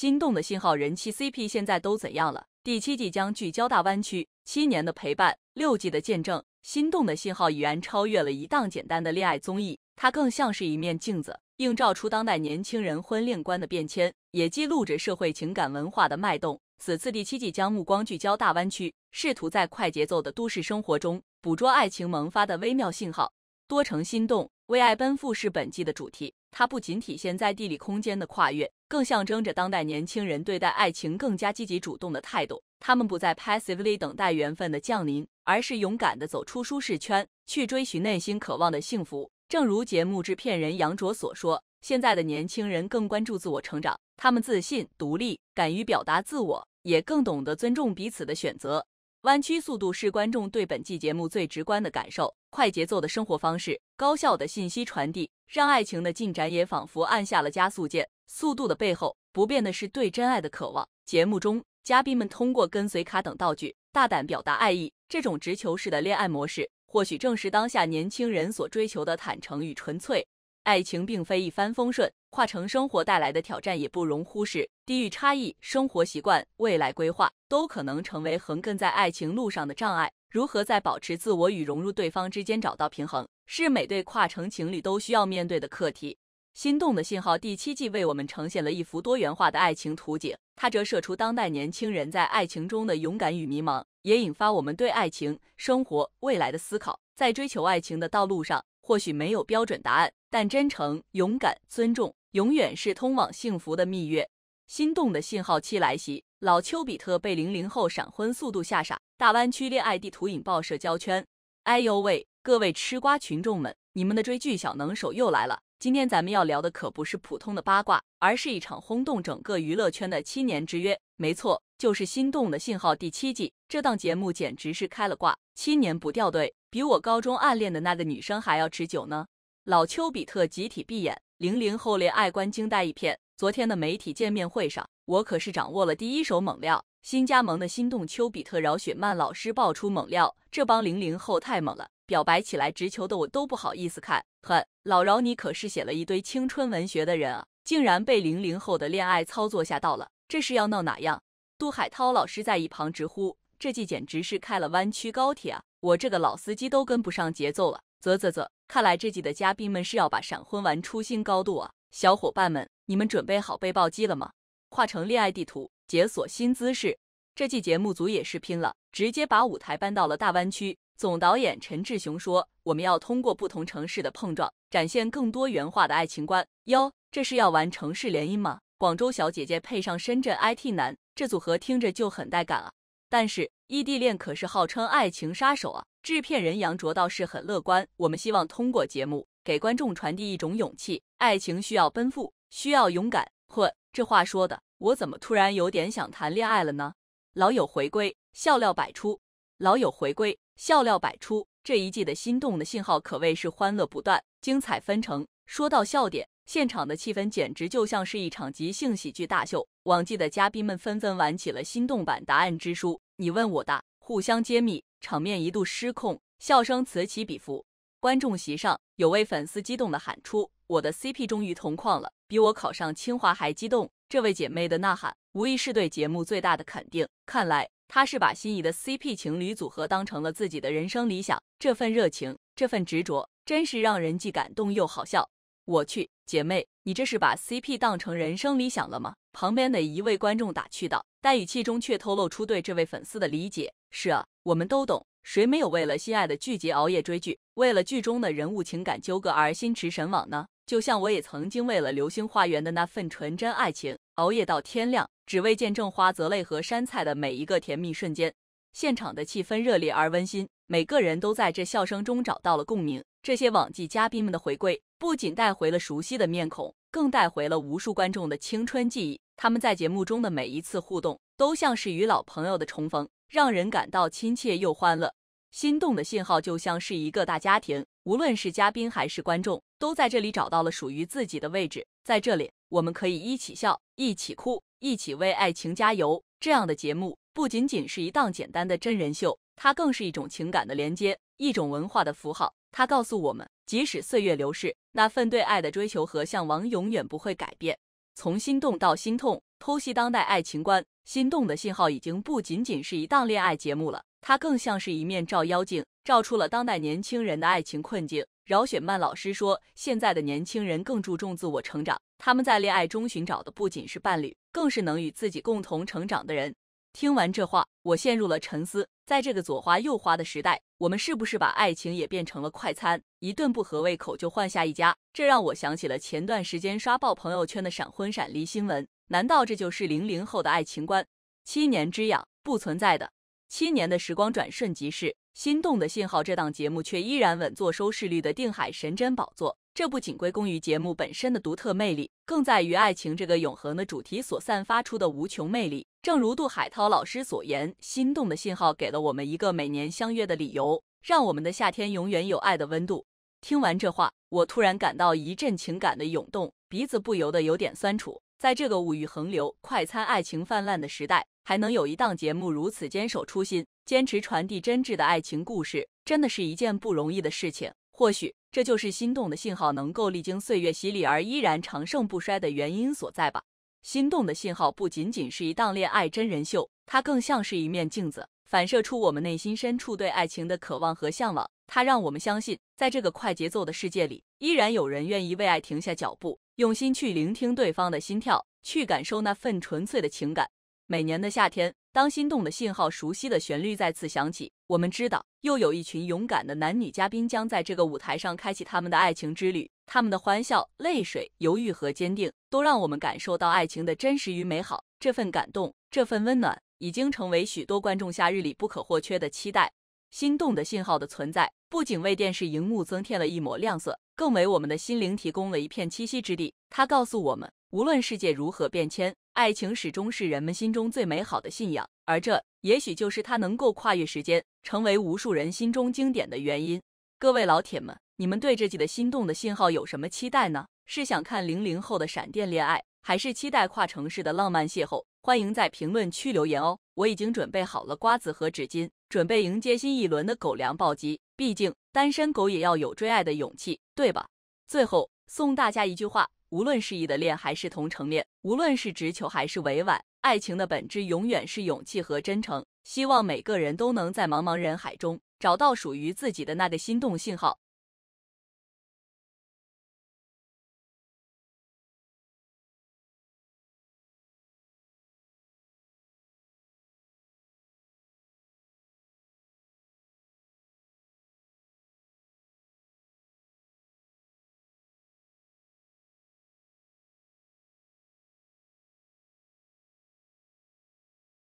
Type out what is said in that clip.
心动的信号人气 CP 现在都怎样了？第七季将聚焦大湾区，七年的陪伴，六季的见证，心动的信号已然超越了一档简单的恋爱综艺，它更像是一面镜子，映照出当代年轻人婚恋观的变迁，也记录着社会情感文化的脉动。此次第七季将目光聚焦大湾区，试图在快节奏的都市生活中捕捉爱情萌发的微妙信号。多城心动，为爱奔赴是本季的主题，它不仅体现在地理空间的跨越。更象征着当代年轻人对待爱情更加积极主动的态度。他们不再 passively 等待缘分的降临，而是勇敢地走出舒适圈，去追寻内心渴望的幸福。正如节目制片人杨卓所说，现在的年轻人更关注自我成长，他们自信、独立，敢于表达自我，也更懂得尊重彼此的选择。弯曲速度是观众对本季节目最直观的感受。快节奏的生活方式，高效的信息传递，让爱情的进展也仿佛按下了加速键。速度的背后，不变的是对真爱的渴望。节目中，嘉宾们通过跟随卡等道具，大胆表达爱意。这种直球式的恋爱模式，或许正是当下年轻人所追求的坦诚与纯粹。爱情并非一帆风顺，跨城生活带来的挑战也不容忽视。地域差异、生活习惯、未来规划，都可能成为横亘在爱情路上的障碍。如何在保持自我与融入对方之间找到平衡，是每对跨城情侣都需要面对的课题。《心动的信号》第七季为我们呈现了一幅多元化的爱情图景，它折射出当代年轻人在爱情中的勇敢与迷茫，也引发我们对爱情、生活、未来的思考。在追求爱情的道路上，或许没有标准答案，但真诚、勇敢、尊重永远是通往幸福的蜜月。《心动的信号》七来袭，老丘比特被零零后闪婚速度吓傻，大湾区恋爱地图引爆社交圈。哎呦喂，各位吃瓜群众们，你们的追剧小能手又来了！今天咱们要聊的可不是普通的八卦，而是一场轰动整个娱乐圈的七年之约。没错，就是《心动的信号》第七季。这档节目简直是开了挂，七年不掉队，比我高中暗恋的那个女生还要持久呢！老丘比特集体闭眼，零零后恋爱观惊呆一片。昨天的媒体见面会上，我可是掌握了第一手猛料。新加盟的《心动丘比特》饶雪漫老师爆出猛料，这帮零零后太猛了！表白起来直球的我都不好意思看，呵，老饶你可是写了一堆青春文学的人啊，竟然被零零后的恋爱操作吓到了，这是要闹哪样？杜海涛老师在一旁直呼，这季简直是开了弯曲高铁啊，我这个老司机都跟不上节奏了。啧啧啧，看来这季的嘉宾们是要把闪婚玩出新高度啊，小伙伴们，你们准备好被暴击了吗？画成恋爱地图，解锁新姿势。这季节目组也是拼了，直接把舞台搬到了大湾区。总导演陈志雄说：“我们要通过不同城市的碰撞，展现更多元化的爱情观。”哟，这是要玩城市联姻吗？广州小姐姐配上深圳 IT 男，这组合听着就很带感啊！但是异地恋可是号称爱情杀手啊。制片人杨卓倒是很乐观，我们希望通过节目给观众传递一种勇气：爱情需要奔赴，需要勇敢。嚯，这话说的，我怎么突然有点想谈恋爱了呢？老友回归，笑料百出。老友回归。笑料百出，这一季的心动的信号可谓是欢乐不断，精彩纷呈。说到笑点，现场的气氛简直就像是一场即兴喜剧大秀。往季的嘉宾们纷纷玩起了心动版答案之书，你问我答，互相揭秘，场面一度失控，笑声此起彼伏。观众席上有位粉丝激动地喊出：“我的 CP 终于同框了，比我考上清华还激动！”这位姐妹的呐喊无疑是对节目最大的肯定。看来。他是把心仪的 CP 情侣组合当成了自己的人生理想，这份热情，这份执着，真是让人既感动又好笑。我去，姐妹，你这是把 CP 当成人生理想了吗？旁边的一位观众打趣道，但语气中却透露出对这位粉丝的理解。是啊，我们都懂，谁没有为了心爱的剧集熬夜追剧，为了剧中的人物情感纠葛而心驰神往呢？就像我也曾经为了《流星花园》的那份纯真爱情。熬夜到天亮，只为见证花泽类和山菜的每一个甜蜜瞬间。现场的气氛热烈而温馨，每个人都在这笑声中找到了共鸣。这些往季嘉宾们的回归，不仅带回了熟悉的面孔，更带回了无数观众的青春记忆。他们在节目中的每一次互动，都像是与老朋友的重逢，让人感到亲切又欢乐。心动的信号就像是一个大家庭，无论是嘉宾还是观众，都在这里找到了属于自己的位置。在这里，我们可以一起笑，一起哭，一起为爱情加油。这样的节目不仅仅是一档简单的真人秀，它更是一种情感的连接，一种文化的符号。它告诉我们，即使岁月流逝，那份对爱的追求和向往永远不会改变。从心动到心痛，剖析当代爱情观。《心动》的信号已经不仅仅是一档恋爱节目了。它更像是一面照妖镜，照出了当代年轻人的爱情困境。饶雪漫老师说，现在的年轻人更注重自我成长，他们在恋爱中寻找的不仅是伴侣，更是能与自己共同成长的人。听完这话，我陷入了沉思。在这个左花右花的时代，我们是不是把爱情也变成了快餐？一顿不合胃口就换下一家？这让我想起了前段时间刷爆朋友圈的闪婚闪离新闻。难道这就是零零后的爱情观？七年之痒不存在的。七年的时光转瞬即逝，心动的信号这档节目却依然稳坐收视率的定海神针宝座。这不仅归功于节目本身的独特魅力，更在于爱情这个永恒的主题所散发出的无穷魅力。正如杜海涛老师所言，心动的信号给了我们一个每年相约的理由，让我们的夏天永远有爱的温度。听完这话，我突然感到一阵情感的涌动，鼻子不由得有点酸楚。在这个物欲横流、快餐爱情泛滥的时代，还能有一档节目如此坚守初心，坚持传递真挚的爱情故事，真的是一件不容易的事情。或许这就是《心动的信号》能够历经岁月洗礼而依然长盛不衰的原因所在吧。《心动的信号》不仅仅是一档恋爱真人秀，它更像是一面镜子。反射出我们内心深处对爱情的渴望和向往，它让我们相信，在这个快节奏的世界里，依然有人愿意为爱停下脚步，用心去聆听对方的心跳，去感受那份纯粹的情感。每年的夏天，当心动的信号、熟悉的旋律再次响起，我们知道，又有一群勇敢的男女嘉宾将在这个舞台上开启他们的爱情之旅。他们的欢笑、泪水、犹豫和坚定，都让我们感受到爱情的真实与美好。这份感动，这份温暖。已经成为许多观众夏日里不可或缺的期待，心动的信号的存在不仅为电视荧幕增添了一抹亮色，更为我们的心灵提供了一片栖息之地。它告诉我们，无论世界如何变迁，爱情始终是人们心中最美好的信仰。而这也许就是它能够跨越时间，成为无数人心中经典的原因。各位老铁们，你们对这季的心动的信号有什么期待呢？是想看零零后的闪电恋爱，还是期待跨城市的浪漫邂逅？欢迎在评论区留言哦！我已经准备好了瓜子和纸巾，准备迎接新一轮的狗粮暴击。毕竟单身狗也要有追爱的勇气，对吧？最后送大家一句话：无论是异地恋还是同城恋，无论是直球还是委婉，爱情的本质永远是勇气和真诚。希望每个人都能在茫茫人海中找到属于自己的那个心动信号。